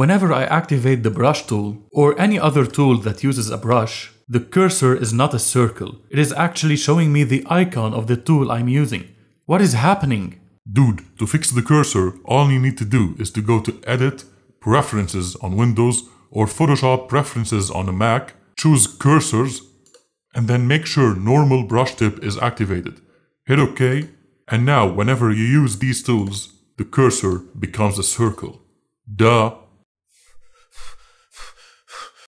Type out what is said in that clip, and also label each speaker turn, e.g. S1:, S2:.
S1: Whenever I activate the brush tool or any other tool that uses a brush, the cursor is not a circle. It is actually showing me the icon of the tool I'm using. What is happening? Dude, to fix the cursor, all
S2: you need to do is to go to Edit, Preferences on Windows, or Photoshop Preferences on a Mac, choose Cursors, and then make sure Normal Brush Tip is activated. Hit OK, and now whenever you use these tools, the cursor becomes a circle. Duh!